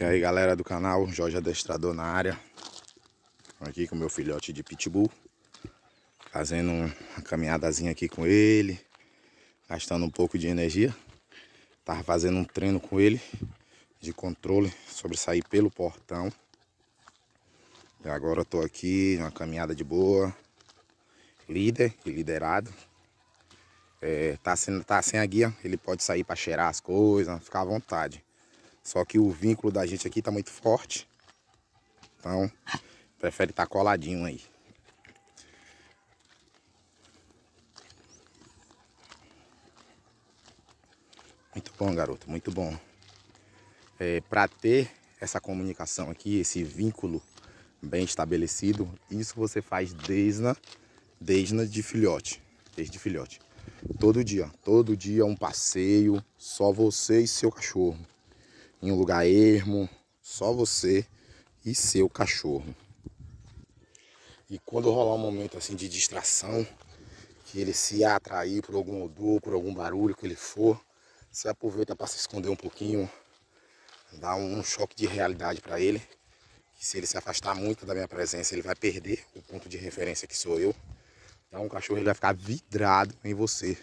E aí galera do canal, Jorge Adestrador na área Aqui com meu filhote de pitbull Fazendo uma caminhadazinha aqui com ele Gastando um pouco de energia Tava fazendo um treino com ele De controle sobre sair pelo portão E agora eu tô aqui uma caminhada de boa Líder e liderado é, tá, sem, tá sem a guia, ele pode sair para cheirar as coisas, ficar à vontade só que o vínculo da gente aqui tá muito forte. Então, prefere estar tá coladinho aí. Muito bom, garoto, muito bom. É, Para ter essa comunicação aqui, esse vínculo bem estabelecido, isso você faz desde, na, desde de filhote. Desde filhote. Todo dia, todo dia um passeio, só você e seu cachorro em um lugar ermo, só você e seu cachorro. E quando rolar um momento assim de distração, que ele se atrair por algum odor, por algum barulho que ele for, você aproveita para se esconder um pouquinho, dar um choque de realidade para ele. se ele se afastar muito da minha presença, ele vai perder o ponto de referência que sou eu. Então o cachorro ele vai ficar vidrado em você.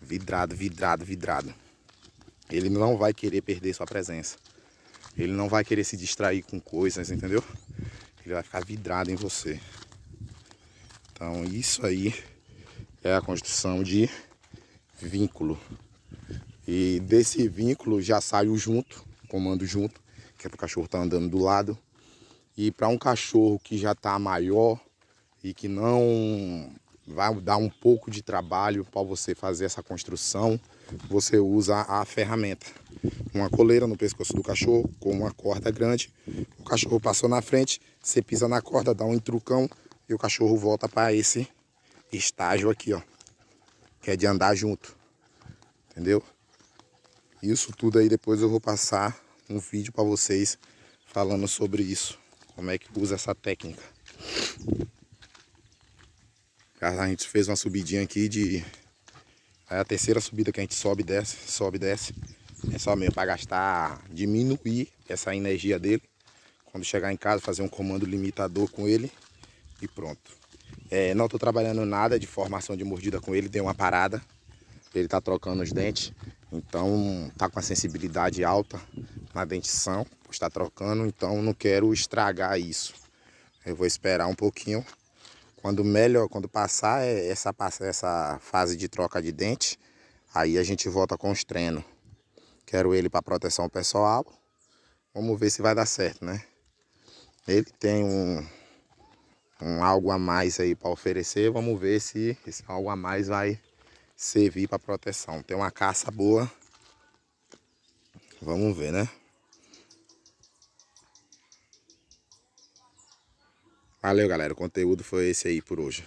Vidrado, vidrado, vidrado. Ele não vai querer perder sua presença. Ele não vai querer se distrair com coisas, entendeu? Ele vai ficar vidrado em você. Então, isso aí é a construção de vínculo. E desse vínculo já sai o junto, comando junto, que é para o cachorro estar tá andando do lado. E para um cachorro que já está maior e que não vai dar um pouco de trabalho para você fazer essa construção, você usa a ferramenta. Uma coleira no pescoço do cachorro com uma corda grande. O cachorro passou na frente, você pisa na corda, dá um entrucão e o cachorro volta para esse estágio aqui, ó. Que é de andar junto. Entendeu? Isso tudo aí depois eu vou passar um vídeo para vocês falando sobre isso. Como é que usa essa técnica. A gente fez uma subidinha aqui de... É a terceira subida que a gente sobe e desce, sobe e desce. É só mesmo para gastar, diminuir essa energia dele. Quando chegar em casa, fazer um comando limitador com ele e pronto. É, não estou trabalhando nada de formação de mordida com ele, deu uma parada. Ele está trocando os dentes, então está com a sensibilidade alta na dentição, está trocando, então não quero estragar isso. Eu vou esperar um pouquinho quando melhor, quando passar é essa, essa fase de troca de dente, aí a gente volta com os treinos. Quero ele para proteção pessoal. Vamos ver se vai dar certo, né? Ele tem um, um algo a mais aí para oferecer. Vamos ver se esse algo a mais vai servir para proteção. Tem uma caça boa. Vamos ver, né? Valeu, galera. O conteúdo foi esse aí por hoje.